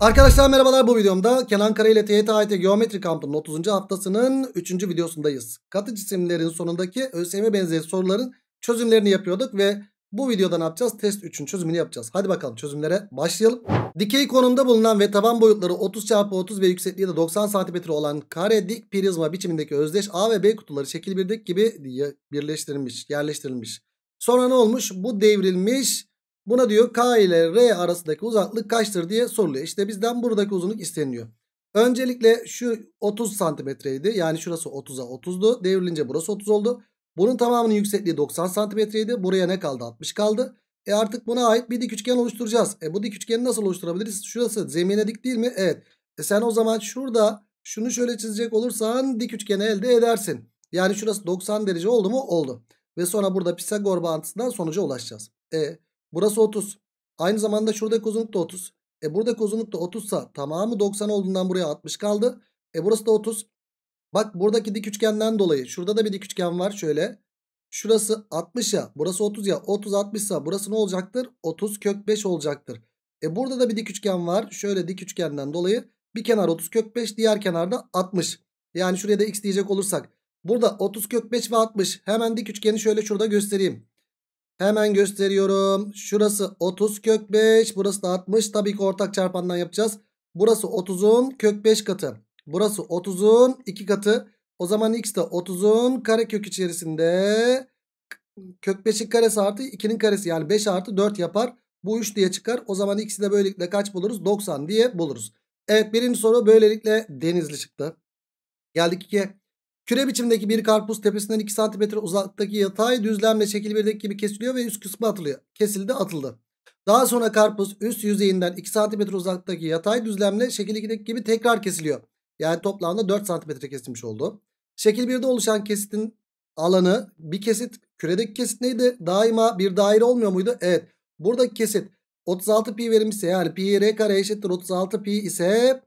Arkadaşlar merhabalar bu videomda Kenan Kara ile TYT Geometri Kampı'nın 30. haftasının 3. videosundayız. Katı cisimlerin sonundaki ÖSYM benzeri soruların çözümlerini yapıyorduk ve bu videoda ne yapacağız? Test 3'ün çözümünü yapacağız. Hadi bakalım çözümlere başlayalım. Dikey konumda bulunan ve taban boyutları 30 çarpı 30 ve yüksekliği de 90 cm olan kare dik prizma biçimindeki özdeş A ve B kutuları şekil 1'deki gibi birleştirilmiş, yerleştirilmiş. Sonra ne olmuş? Bu devrilmiş Buna diyor K ile R arasındaki uzaklık kaçtır diye soruluyor. İşte bizden buradaki uzunluk isteniyor. Öncelikle şu 30 santimetreydi. Yani şurası 30'a 30'du. Devrilince burası 30 oldu. Bunun tamamının yüksekliği 90 santimetreydi. Buraya ne kaldı? 60 kaldı. E artık buna ait bir dik üçgen oluşturacağız. E bu dik üçgeni nasıl oluşturabiliriz? Şurası zemine dik değil mi? Evet. E sen o zaman şurada şunu şöyle çizecek olursan dik üçgeni elde edersin. Yani şurası 90 derece oldu mu? Oldu. Ve sonra burada Pisagor bağıntısından sonuca ulaşacağız. E Burası 30. Aynı zamanda şuradaki uzunluk da 30. E buradaki uzunluk da 30 sa tamamı 90 olduğundan buraya 60 kaldı. E burası da 30. Bak buradaki dik üçgenden dolayı şurada da bir dik üçgen var şöyle. Şurası 60 ya burası 30 ya 30 60 sa burası ne olacaktır? 30 kök 5 olacaktır. E burada da bir dik üçgen var. Şöyle dik üçgenden dolayı bir kenar 30 kök 5 diğer kenarda 60. Yani şuraya da x diyecek olursak. Burada 30 kök 5 ve 60 hemen dik üçgeni şöyle şurada göstereyim. Hemen gösteriyorum. Şurası 30 kök 5. Burası da 60. Tabii ki ortak çarpandan yapacağız. Burası 30'un kök 5 katı. Burası 30'un 2 katı. O zaman x de 30'un kare karekök içerisinde kök 5'in karesi artı 2'nin karesi yani 5 artı 4 yapar. Bu 3 diye çıkar. O zaman x'i de böylelikle kaç buluruz? 90 diye buluruz. Evet birinci soru böylelikle denizli çıktı. Geldik 2'ye. Küre biçimdeki bir karpuz tepesinden 2 cm uzaktaki yatay düzlemle şekil 1'deki gibi kesiliyor ve üst kısmı atılıyor. Kesildi atıldı. Daha sonra karpuz üst yüzeyinden 2 cm uzaktaki yatay düzlemle şekil 2'deki gibi tekrar kesiliyor. Yani toplamda 4 cm kesilmiş oldu. Şekil 1'de oluşan kesitin alanı bir kesit küredeki kesit neydi? Daima bir daire olmuyor muydu? Evet. Buradaki kesit 36 pi verilmişse yani pi r kare eşittir 36 pi ise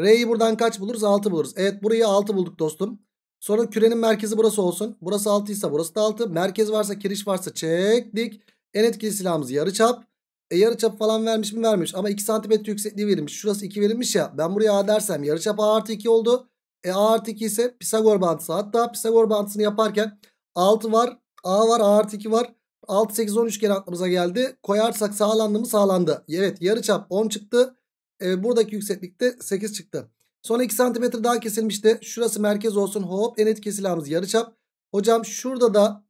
r'yi buradan kaç buluruz? 6 buluruz. Evet burayı 6 bulduk dostum. Sonra kürenin merkezi burası olsun. Burası 6 ise burası da 6. Merkez varsa kiriş varsa çektik. En etkili silahımız yarı çap. E çap falan vermiş mi vermiş. Ama 2 cm yüksekliği verilmiş. Şurası 2 verilmiş ya. Ben buraya A dersem yarıçap A artı 2 oldu. E A artı 2 ise Pisagor bantısı. Hatta Pisagor bantısını yaparken 6 var. A var A artı 2 var. 6 8 10 üçgen aklımıza geldi. Koyarsak sağlandı mı sağlandı. Evet yarı çap 10 çıktı. E, buradaki yükseklikte 8 çıktı. Son 2 santimetre daha kesilmişti. Şurası merkez olsun. Hop en etkili silahımız yarıçap. Hocam şurada da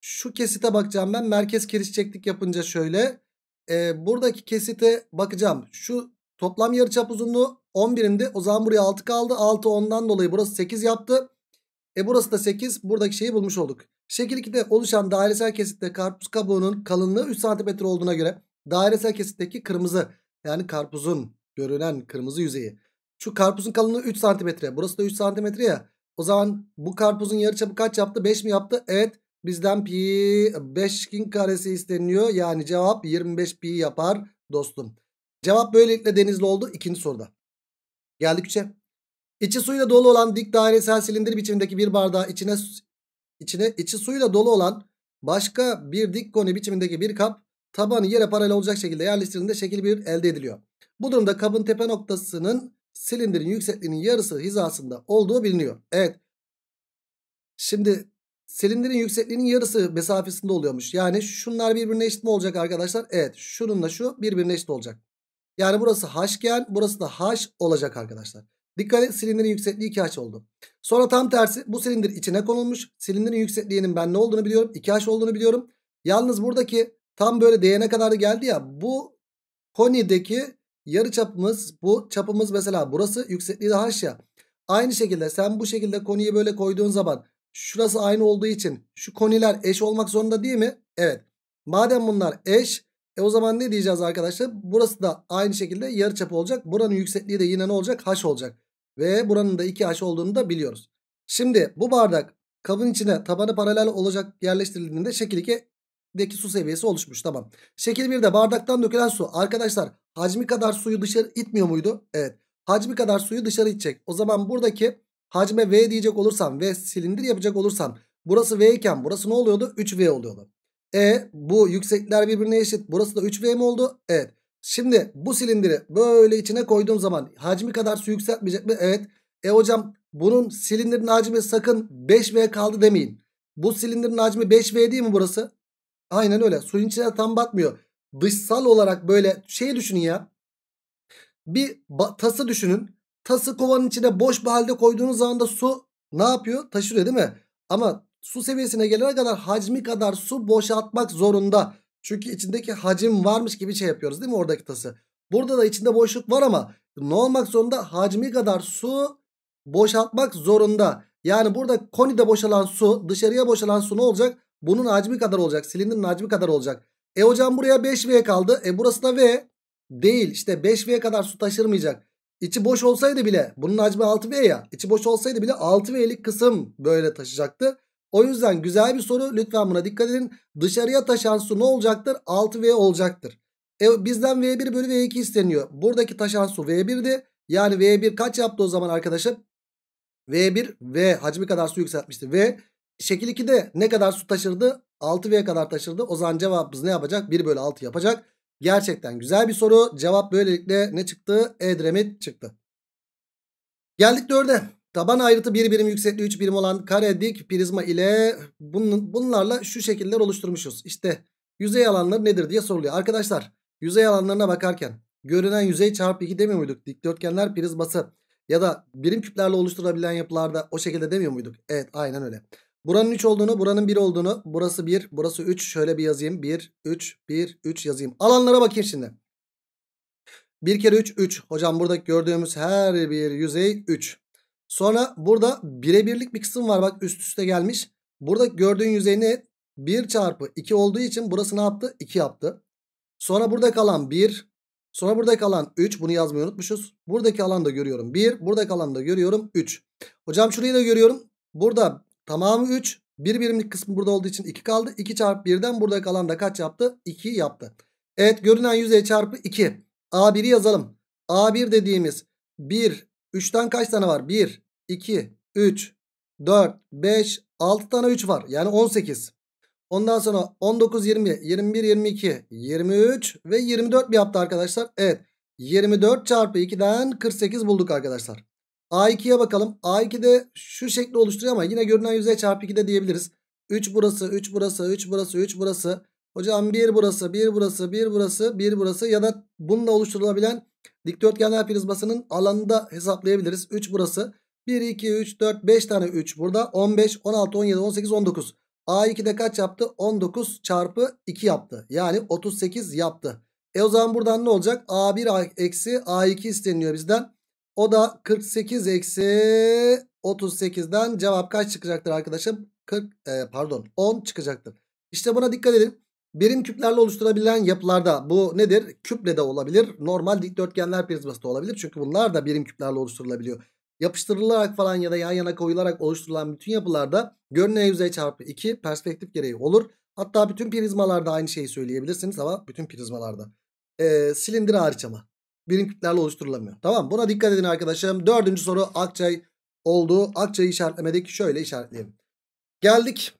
şu kesite bakacağım ben. Merkez kirişçeklik yapınca şöyle. E, buradaki kesite bakacağım. Şu toplam yarıçap uzunluğu 11'indi. O zaman buraya 6 kaldı. 6 10'dan dolayı burası 8 yaptı. E burası da 8. Buradaki şeyi bulmuş olduk. Şekil 2'de oluşan dairesel kesitte karpuz kabuğunun kalınlığı 3 santimetre olduğuna göre dairesel kesitteki kırmızı yani karpuzun görünen kırmızı yüzeyi şu karpuzun kalınlığı 3 santimetre. Burası da 3 santimetre ya. O zaman bu karpuzun yarıçapı kaç yaptı? 5 mi yaptı? Evet. Bizden pi 5'in karesi isteniyor. Yani cevap 25 pi yapar dostum. Cevap böylelikle denizli oldu ikinci soruda. Geldik 3'e. İçi suyla dolu olan dik dairesel silindir biçimindeki bir bardağı içine içine içi suyla dolu olan başka bir dik koni biçimindeki bir kap tabanı yere paralel olacak şekilde yerleştirildiğinde şekil bir elde ediliyor. Bu durumda kabın tepe noktasının silindirin yüksekliğinin yarısı hizasında olduğu biliniyor. Evet. Şimdi silindirin yüksekliğinin yarısı mesafesinde oluyormuş. Yani şunlar birbirine eşit mi olacak arkadaşlar? Evet. Şununla şu birbirine eşit olacak. Yani burası haşken burası da haş olacak arkadaşlar. Dikkat et silindirin yüksekliği 2h oldu. Sonra tam tersi bu silindir içine konulmuş. Silindirin yüksekliğinin ben ne olduğunu biliyorum. 2h olduğunu biliyorum. Yalnız buradaki tam böyle değene kadar geldi ya bu konideki yarı çapımız bu çapımız mesela burası yüksekliği de h ya. Aynı şekilde sen bu şekilde konuyu böyle koyduğun zaman şurası aynı olduğu için şu koniler eş olmak zorunda değil mi? Evet. Madem bunlar eş e o zaman ne diyeceğiz arkadaşlar? Burası da aynı şekilde yarı yarıçap olacak. Buranın yüksekliği de yine ne olacak? H olacak. Ve buranın da 2H olduğunu da biliyoruz. Şimdi bu bardak kabın içine tabanı paralel olacak yerleştirildiğinde şekil 2 deki su seviyesi oluşmuş. Tamam. Şekil 1'de bardaktan dökülen su. Arkadaşlar hacmi kadar suyu dışarı itmiyor muydu? Evet. Hacmi kadar suyu dışarı itecek. O zaman buradaki hacme V diyecek olursam ve silindir yapacak olursam burası V iken burası ne oluyordu? 3V oluyordu. E bu yüksekler birbirine eşit. Burası da 3V mi oldu? Evet. Şimdi bu silindiri böyle içine koyduğum zaman hacmi kadar su yükseltmeyecek mi? Evet. E hocam bunun silindirin hacmi sakın 5V kaldı demeyin. Bu silindirin hacmi 5V değil mi burası? Aynen öyle. Suyun içine tam batmıyor. Dışsal olarak böyle şey düşünün ya. Bir tası düşünün. Tası kovanın içine boş bir halde koyduğunuz zaman da su ne yapıyor? taşıyor değil mi? Ama su seviyesine gelene kadar hacmi kadar su boşaltmak zorunda. Çünkü içindeki hacim varmış gibi şey yapıyoruz değil mi oradaki tası? Burada da içinde boşluk var ama ne olmak zorunda? Hacmi kadar su boşaltmak zorunda. Yani burada konide boşalan su dışarıya boşalan su ne olacak? Bunun hacmi kadar olacak. Silindirin hacmi kadar olacak. E hocam buraya 5V kaldı. E burası da V. Değil. işte 5V kadar su taşırmayacak. İçi boş olsaydı bile bunun hacmi 6V ya. İçi boş olsaydı bile 6V'lik kısım böyle taşıyacaktı. O yüzden güzel bir soru. Lütfen buna dikkat edin. Dışarıya taşan su ne olacaktır? 6V olacaktır. E bizden V1 bölü V2 isteniyor. Buradaki taşan su V1'di. Yani V1 kaç yaptı o zaman arkadaşım? V1 V hacmi kadar su yükseltmişti. V Şekil 2'de ne kadar su taşırdı? 6V'ye kadar taşırdı. O zaman cevabımız ne yapacak? 1 bölü 6 yapacak. Gerçekten güzel bir soru. Cevap böylelikle ne çıktı? Edremit çıktı. Geldik 4'e. Taban ayrıtı 1 bir birim yüksekliği 3 birim olan kare dik prizma ile bunun, bunlarla şu şekiller oluşturmuşuz. İşte yüzey alanları nedir diye soruluyor. Arkadaşlar yüzey alanlarına bakarken görünen yüzey çarpı 2 demiyor muyduk? Dikdörtgenler prizması ya da birim küplerle oluşturabilen yapılarda o şekilde demiyor muyduk? Evet aynen öyle. Buranın 3 olduğunu, buranın 1 olduğunu, burası 1, burası 3. Şöyle bir yazayım. 1, 3, 1, 3 yazayım. Alanlara bakayım şimdi. 1 kere 3, 3. Hocam burada gördüğümüz her bir yüzey 3. Sonra burada birebirlik bir kısım var. Bak üst üste gelmiş. Burada gördüğün yüzey ne? 1 çarpı 2 olduğu için burası ne yaptı? 2 yaptı. Sonra burada kalan 1. Sonra burada kalan 3. Bunu yazmayı unutmuşuz. Buradaki alanı da görüyorum 1. burada alanı da görüyorum 3. Hocam şurayı da görüyorum. Burada Tamamı 3. Bir birimlik kısmı burada olduğu için 2 kaldı. 2 çarpı 1'den burada kalan da kaç yaptı? 2 yaptı. Evet görünen yüzey çarpı 2. A1'i yazalım. A1 dediğimiz 1. 3'ten kaç tane var? 1, 2, 3, 4, 5, 6 tane 3 var. Yani 18. Ondan sonra 19, 20, 21, 22, 23 ve 24 bir yaptı arkadaşlar. Evet 24 çarpı 2'den 48 bulduk arkadaşlar. A2'ye bakalım. A2'de şu şekli oluşturuyor ama yine görünen yüzeye çarpı 2 de diyebiliriz. 3 burası, 3 burası, 3 burası, 3 burası. Hocam 1 burası, 1 burası, 1 burası, 1 burası ya da bununla oluşturulabilen dikdörtgenler prizmasının alanını da hesaplayabiliriz. 3 burası. 1, 2, 3, 4, 5 tane 3 burada. 15, 16, 17, 18, 19. A2'de kaç yaptı? 19 çarpı 2 yaptı. Yani 38 yaptı. E o zaman buradan ne olacak? A1 eksi A2 isteniliyor bizden. O da 48 eksi 38'den cevap kaç çıkacaktır arkadaşım? 40 e, pardon 10 çıkacaktır. İşte buna dikkat edin. Birim küplerle oluşturabilen yapılarda bu nedir? Küple de olabilir. Normal dikdörtgenler prizması da olabilir. Çünkü bunlar da birim küplerle oluşturulabiliyor. Yapıştırılarak falan ya da yan yana koyularak oluşturulan bütün yapılarda görünen yüzey çarpı 2 perspektif gereği olur. Hatta bütün prizmalarda aynı şeyi söyleyebilirsiniz ama bütün prizmalarda. Ee, silindir hariç ama birim oluşturulamıyor. Tamam buna dikkat edin arkadaşlarım. Dördüncü soru Akçay oldu. Akçay'ı işaretlemedik. Şöyle işaretleyelim. Geldik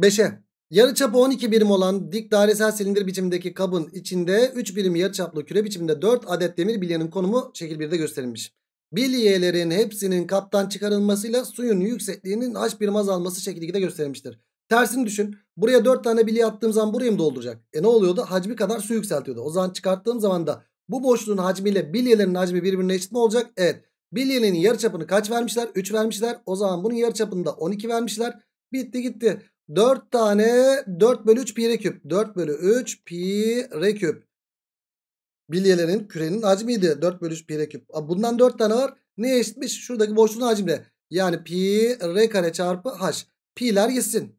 5'e. Yarıçapı 12 birim olan dik dairesel silindir biçimindeki kabın içinde 3 birim yarıçaplı küre biçiminde 4 adet demir bilyenin konumu şekil 1'de gösterilmiş. Bilyelerin hepsinin kaptan çıkarılmasıyla suyun yüksekliğinin h birim azalması şekil 2'de gösterilmiştir. Tersini düşün. Buraya 4 tane bilye attığım zaman burayı mı dolduracak? E ne oluyordu? Hacmi kadar su yükseltiyordu. O zaman çıkarttığım zaman da bu boşluğun hacmiyle bilyelerin hacmi birbirine eşit mi olacak? Evet. Bilyenin yarıçapını kaç vermişler? 3 vermişler. O zaman bunun yarıçapını da 12 vermişler. Bitti gitti. 4 tane 4 bölü 3 pi re küp. 4 bölü 3 pi re küp. Bilyelerin kürenin hacmiydi. 4 bölü 3 pi re küp. Bundan 4 tane var. Neye eşitmiş? Şuradaki boşluğun hacmiyle? Yani pi re kare çarpı h. Pi'ler gitsin.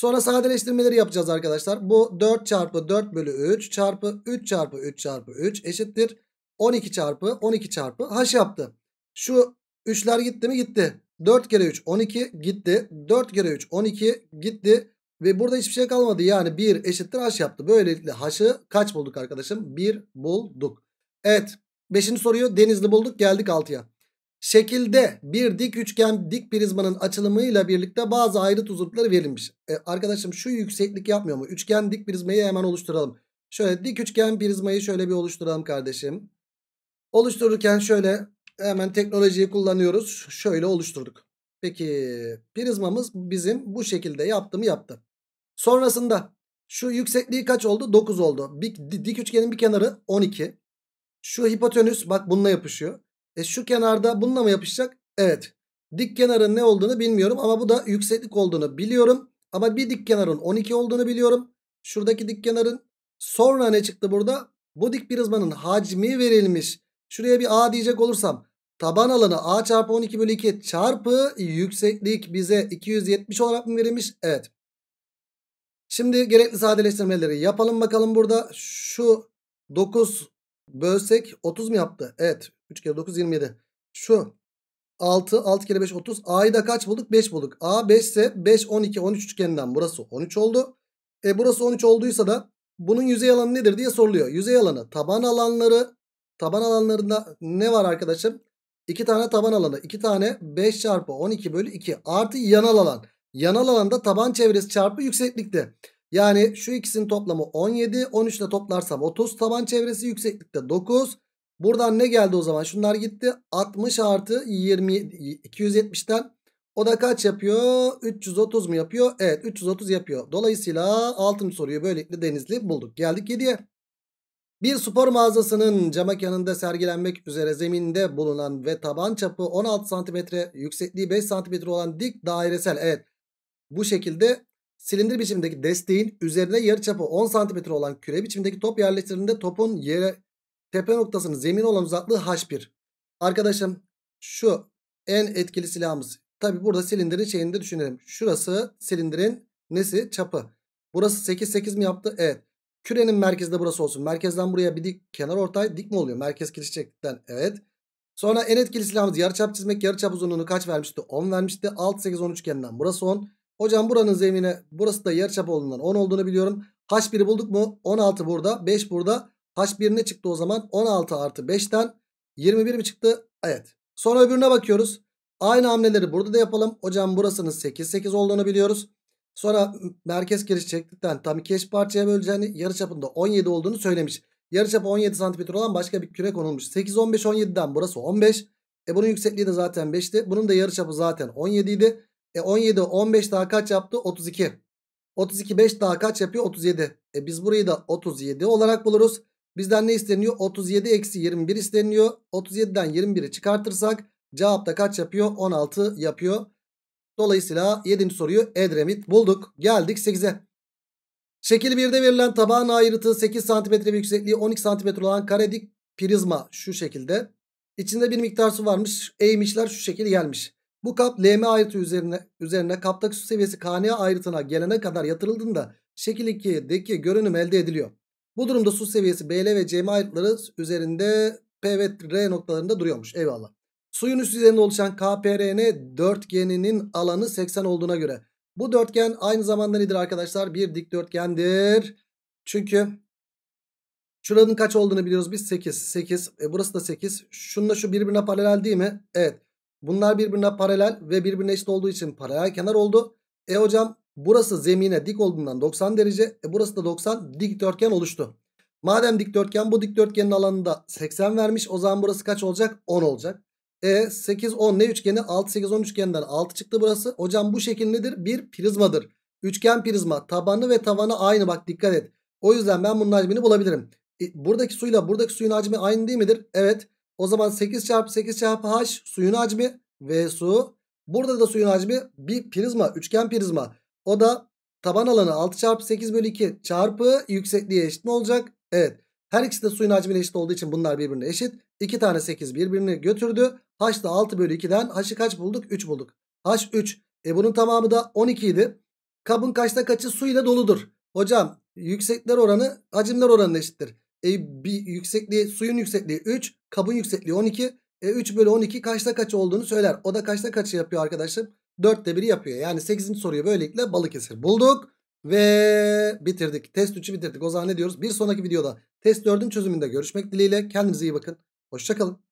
Sonra sadeleştirmeleri yapacağız arkadaşlar. Bu 4 çarpı 4 bölü 3 çarpı 3 çarpı 3 çarpı 3 eşittir. 12 çarpı 12 çarpı h yaptı. Şu 3'ler gitti mi gitti. 4 kere 3 12 gitti. 4 kere 3 12 gitti. Ve burada hiçbir şey kalmadı. Yani 1 eşittir h yaptı. Böylelikle h'ı kaç bulduk arkadaşım? 1 bulduk. Evet. 5. soruyu Denizli bulduk. Geldik 6'ya. Şekilde bir dik üçgen dik prizmanın açılımıyla birlikte bazı ayrıt uzunlukları verilmiş. E, arkadaşım şu yükseklik yapmıyor mu? Üçgen dik prizmayı hemen oluşturalım. Şöyle dik üçgen prizmayı şöyle bir oluşturalım kardeşim. Oluştururken şöyle hemen teknolojiyi kullanıyoruz. Şöyle oluşturduk. Peki prizmamız bizim bu şekilde yaptı mı yaptı. Sonrasında şu yüksekliği kaç oldu? 9 oldu. Bir, dik üçgenin bir kenarı 12. Şu hipotenüs bak bununla yapışıyor. E şu kenarda bununla mı yapışacak? Evet. Dik kenarın ne olduğunu bilmiyorum ama bu da yükseklik olduğunu biliyorum. Ama bir dik kenarın 12 olduğunu biliyorum. Şuradaki dik kenarın sonra ne çıktı burada? Bu dik prizmanın hacmi verilmiş. Şuraya bir A diyecek olursam taban alanı A çarpı 12 bölü 2 çarpı yükseklik bize 270 olarak mı verilmiş? Evet. Şimdi gerekli sadeleştirmeleri yapalım bakalım burada. Şu 9 Bölsek 30 mu yaptı? Evet. 3 kere 9 27. Şu 6. 6 kere 5 30. A'yı da kaç bulduk? 5 bulduk. A 5 ise 5 12 13 üçgeninden burası 13 oldu. E burası 13 olduysa da bunun yüzey alanı nedir diye soruluyor. Yüzey alanı taban alanları taban alanlarında ne var arkadaşım? 2 tane taban alanı. 2 tane 5 çarpı 12 bölü 2 artı yanal alan. Yanal alanda taban çevresi çarpı yükseklikte. Yani şu ikisinin toplamı 17. 13 ile toplarsam 30. Taban çevresi yükseklikte 9. Buradan ne geldi o zaman? Şunlar gitti. 60 artı 20, 270'ten. O da kaç yapıyor? 330 mu yapıyor? Evet 330 yapıyor. Dolayısıyla 6. soruyu böylelikle Denizli bulduk. Geldik 7'ye. Bir spor mağazasının camak yanında sergilenmek üzere zeminde bulunan ve taban çapı 16 cm yüksekliği 5 cm olan dik dairesel. Evet bu şekilde silindir biçimindeki desteğin üzerine yarıçapı 10 cm olan küre biçimindeki top yerleştirildiğinde topun yere tepe noktasının zemin olan uzaklığı h1. Arkadaşım şu en etkili silahımız. Tabi burada silindirin şeyini de düşünelim. Şurası silindirin nesi? Çapı. Burası 8 8 mi yaptı? Evet. Kürenin merkezde burası olsun. Merkezden buraya bir dik kenar ortay dik mi oluyor? Merkez kesişecekten evet. Sonra en etkili silahımız yarıçap çizmek. Yarıçap uzunluğunu kaç vermişti? 10 vermişti. 6 8 13 üçgeninden burası 10. Hocam buranın zemine, burası da yarıçap olduğundan 10 olduğunu biliyorum. H1'i bulduk mu? 16 burada 5 burada. H1 ne çıktı o zaman? 16 artı 5'ten 21 mi çıktı? Evet. Sonra öbürüne bakıyoruz. Aynı hamleleri burada da yapalım. Hocam burasının 8 8 olduğunu biliyoruz. Sonra merkez giriş çektikten tam iki parçaya böleceğini yarıçapında 17 olduğunu söylemiş. Yarıçap 17 cm olan başka bir küre konulmuş. 8 15 17'den burası 15. E bunun yüksekliği de zaten 5'ti. Bunun da yarıçapı zaten 17 idi. E 17 15 daha kaç yaptı? 32. 32 5 daha kaç yapıyor? 37. E biz burayı da 37 olarak buluruz. Bizden ne isteniyor? 37 eksi 21 isteniyor. 37'den 21'i çıkartırsak cevapta kaç yapıyor? 16 yapıyor. Dolayısıyla 7. soruyu Edremit bulduk. Geldik 8'e. Şekil 1'de verilen tabağın ayrıtı 8 cm ve yüksekliği 12 cm olan karedik prizma şu şekilde. İçinde bir miktar su varmış. Eğmişler şu şekilde gelmiş. Bu kap LM ayrıtı üzerine, üzerine kaptaki su seviyesi KN ayrıtına gelene kadar yatırıldığında şekil 2'deki görünüm elde ediliyor. Bu durumda su seviyesi BL ve CM ayrıtları üzerinde P ve R noktalarında duruyormuş. Eyvallah. Suyun üst üzerinde oluşan KPRN dörtgeninin alanı 80 olduğuna göre. Bu dörtgen aynı zamanda nedir arkadaşlar? Bir dikdörtgendir. Çünkü şuranın kaç olduğunu biliyoruz biz 8. 8. E burası da 8. Şununla şu birbirine paralel değil mi? Evet. Bunlar birbirine paralel ve birbirine eşit olduğu için paralel kenar oldu. E hocam burası zemine dik olduğundan 90 derece. E burası da 90 dikdörtgen oluştu. Madem dikdörtgen bu dikdörtgenin alanında 80 vermiş. O zaman burası kaç olacak? 10 olacak. E 8 10 ne üçgeni? 6 8 10 üçgeninden 6 çıktı burası. Hocam bu şekil nedir? Bir prizmadır. Üçgen prizma tabanı ve tavanı aynı bak dikkat et. O yüzden ben bunun hacmini bulabilirim. E, buradaki suyla buradaki suyun hacmi aynı değil midir? Evet. O zaman 8 çarpı 8 çarpı h suyun hacmi ve su. Burada da suyun hacmi bir prizma üçgen prizma. O da taban alanı 6 çarpı 8 bölü 2 çarpı yüksekliğe eşit mi olacak? Evet. Her ikisi de suyun hacmine eşit olduğu için bunlar birbirine eşit. 2 tane 8 birbirini götürdü. H da 6 bölü 2'den H'ı kaç bulduk? 3 bulduk. H 3. E bunun tamamı da 12 idi. Kabın kaçta kaçı su ile doludur. Hocam yüksekler oranı hacimler oranına eşittir. E bir yüksekliği suyun yüksekliği 3 Kabın yüksekliği 12. E, 3 bölü 12 kaçta kaç olduğunu söyler. O da kaçta kaç yapıyor arkadaşım? 4'te 1'i yapıyor. Yani 8. soruyu böylelikle Balıkesir bulduk. Ve bitirdik. Test 3'ü bitirdik. O zaman ne diyoruz? Bir sonraki videoda test 4'ün çözümünde görüşmek dileğiyle. Kendinize iyi bakın. Hoşçakalın.